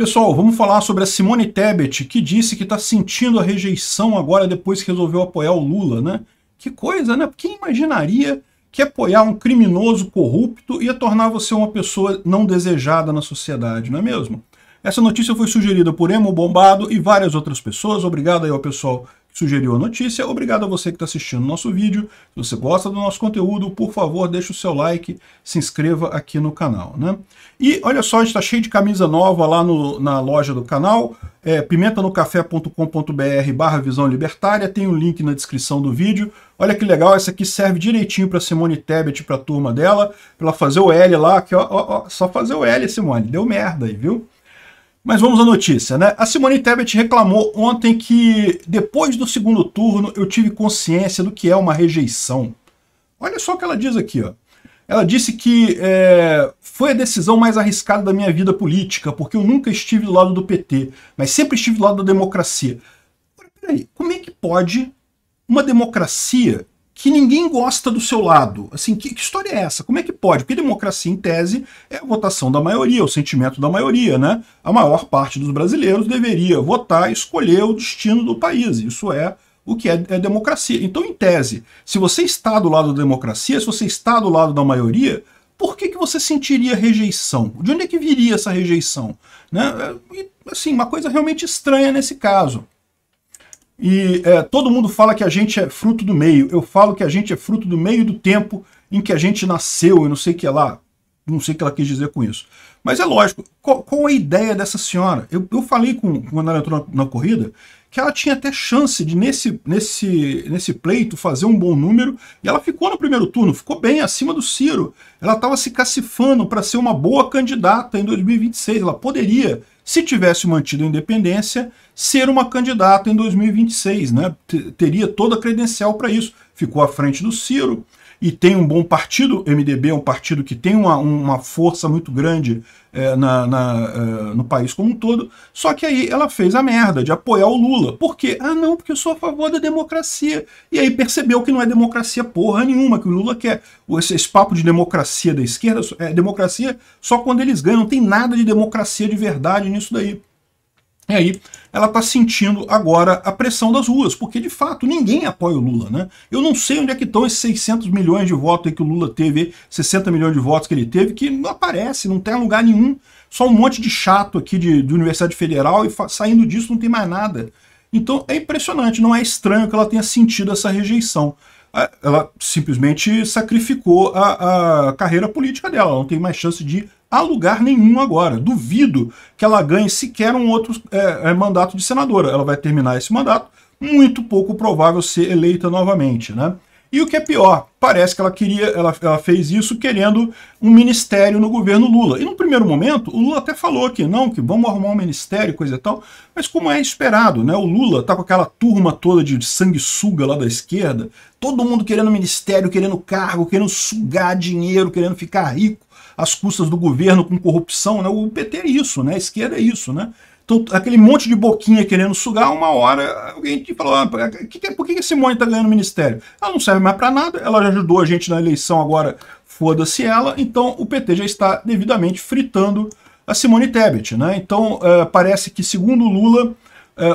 Pessoal, vamos falar sobre a Simone Tebet, que disse que está sentindo a rejeição agora depois que resolveu apoiar o Lula, né? Que coisa, né? Quem imaginaria que apoiar um criminoso corrupto ia tornar você uma pessoa não desejada na sociedade, não é mesmo? Essa notícia foi sugerida por Emo Bombado e várias outras pessoas. Obrigado aí ao pessoal sugeriu a notícia. Obrigado a você que está assistindo o nosso vídeo. Se você gosta do nosso conteúdo, por favor, deixe o seu like, se inscreva aqui no canal. Né? E olha só, a gente está cheio de camisa nova lá no, na loja do canal, é, pimentanocafé.com.br barra visão libertária, tem um link na descrição do vídeo. Olha que legal, essa aqui serve direitinho para Simone Tebet, para a turma dela, para ela fazer o L lá, que ó, ó, ó, só fazer o L, Simone, deu merda aí, viu? Mas vamos à notícia, né? A Simone Tebet reclamou ontem que depois do segundo turno eu tive consciência do que é uma rejeição. Olha só o que ela diz aqui, ó. Ela disse que é, foi a decisão mais arriscada da minha vida política, porque eu nunca estive do lado do PT, mas sempre estive do lado da democracia. peraí, como é que pode uma democracia que ninguém gosta do seu lado. Assim, que, que, história é essa? Como é que pode? Porque democracia, em tese, é a votação da maioria, o sentimento da maioria, né? A maior parte dos brasileiros deveria votar e escolher o destino do país. Isso é o que é, é democracia. Então, em tese, se você está do lado da democracia, se você está do lado da maioria, por que, que você sentiria rejeição? De onde é que viria essa rejeição? Né? E, assim, uma coisa realmente estranha nesse caso. E é, todo mundo fala que a gente é fruto do meio. Eu falo que a gente é fruto do meio do tempo em que a gente nasceu. Eu não sei o que ela, não sei o que ela quis dizer com isso. Mas é lógico, qual, qual a ideia dessa senhora? Eu, eu falei com, a ela entrou na, na, corrida que ela tinha até chance de, nesse, nesse, nesse pleito, fazer um bom número. E ela ficou no primeiro turno, ficou bem acima do Ciro. Ela estava se cacifando para ser uma boa candidata em 2026. Ela poderia se tivesse mantido a independência, ser uma candidata em 2026, né? Teria toda a credencial para isso. Ficou à frente do Ciro, e tem um bom partido, MDB é um partido que tem uma, uma força muito grande é, na, na, é, no país como um todo, só que aí ela fez a merda de apoiar o Lula. Por quê? Ah, não, porque eu sou a favor da democracia. E aí percebeu que não é democracia porra nenhuma, que o Lula quer esse, esse papo de democracia da esquerda, é democracia só quando eles ganham, não tem nada de democracia de verdade nisso daí. E aí ela está sentindo agora a pressão das ruas, porque de fato ninguém apoia o Lula. Né? Eu não sei onde é que estão esses 600 milhões de votos que o Lula teve, 60 milhões de votos que ele teve, que não aparece, não tem lugar nenhum. Só um monte de chato aqui de, de Universidade Federal e saindo disso não tem mais nada. Então é impressionante, não é estranho que ela tenha sentido essa rejeição. É, ela simplesmente sacrificou a, a carreira política dela, ela não tem mais chance de a lugar nenhum agora. Duvido que ela ganhe sequer um outro é, é, mandato de senadora. Ela vai terminar esse mandato, muito pouco provável ser eleita novamente. Né? E o que é pior, parece que ela queria, ela, ela, fez isso querendo um ministério no governo Lula. E no primeiro momento, o Lula até falou que não, que vamos arrumar um ministério, coisa e tal. Mas como é esperado, né? O Lula tá com aquela turma toda de sanguessuga lá da esquerda, todo mundo querendo ministério, querendo cargo, querendo sugar dinheiro, querendo ficar rico às custas do governo com corrupção, né? O PT é isso, né? A esquerda é isso, né? aquele monte de boquinha querendo sugar, uma hora alguém te falou: ah, por que, que Simone está ganhando ministério? Ela não serve mais para nada, ela já ajudou a gente na eleição agora, foda-se ela, então o PT já está devidamente fritando a Simone Tebet. Né? Então uh, parece que, segundo Lula, uh,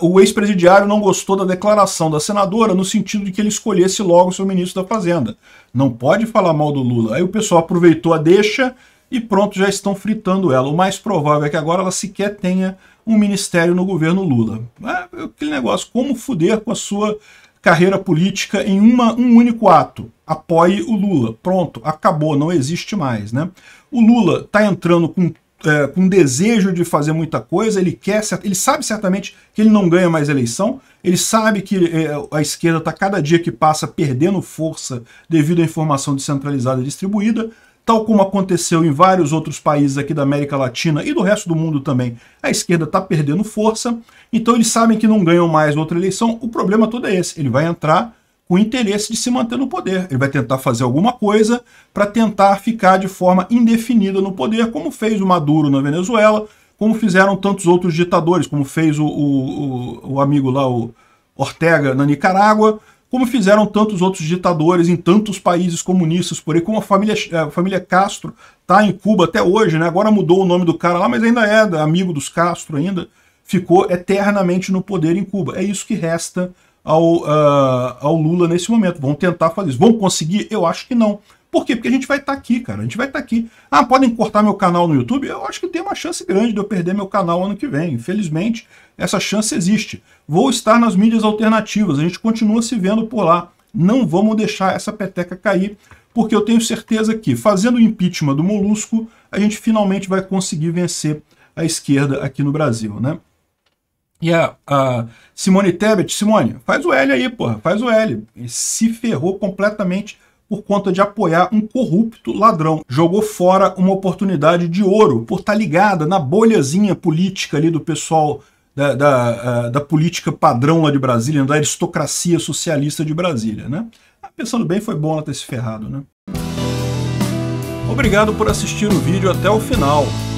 o ex-presidiário não gostou da declaração da senadora no sentido de que ele escolhesse logo o seu ministro da Fazenda. Não pode falar mal do Lula. Aí o pessoal aproveitou a deixa. E pronto, já estão fritando ela. O mais provável é que agora ela sequer tenha um ministério no governo Lula. É, é aquele negócio, como fuder com a sua carreira política em uma, um único ato. Apoie o Lula. Pronto, acabou, não existe mais. Né? O Lula está entrando com, é, com desejo de fazer muita coisa, ele quer, ele sabe certamente que ele não ganha mais eleição, ele sabe que é, a esquerda está cada dia que passa perdendo força devido à informação descentralizada e distribuída, tal como aconteceu em vários outros países aqui da América Latina e do resto do mundo também, a esquerda está perdendo força, então eles sabem que não ganham mais outra eleição, o problema todo é esse, ele vai entrar com o interesse de se manter no poder, ele vai tentar fazer alguma coisa para tentar ficar de forma indefinida no poder, como fez o Maduro na Venezuela, como fizeram tantos outros ditadores, como fez o, o, o amigo lá, o Ortega, na Nicarágua, como fizeram tantos outros ditadores em tantos países comunistas por aí, como a família, eh, a família Castro está em Cuba até hoje, né? agora mudou o nome do cara lá, mas ainda é amigo dos Castro ainda, ficou eternamente no poder em Cuba. É isso que resta ao, uh, ao Lula nesse momento. Vão tentar fazer isso. Vão conseguir? Eu acho que não. Por quê? Porque a gente vai estar tá aqui, cara. A gente vai estar tá aqui. Ah, podem cortar meu canal no YouTube? Eu acho que tem uma chance grande de eu perder meu canal ano que vem. Infelizmente, essa chance existe. Vou estar nas mídias alternativas. A gente continua se vendo por lá. Não vamos deixar essa peteca cair, porque eu tenho certeza que, fazendo o impeachment do Molusco, a gente finalmente vai conseguir vencer a esquerda aqui no Brasil, né? E a, a Simone Tebet, Simone, faz o L aí, porra, faz o L. Ele se ferrou completamente por conta de apoiar um corrupto ladrão. Jogou fora uma oportunidade de ouro por estar tá ligada na bolhazinha política ali do pessoal da, da, da, política padrão lá de Brasília, da aristocracia socialista de Brasília, né? Ah, pensando bem, foi bom ela ter se ferrado, né? Obrigado por assistir o vídeo até o final.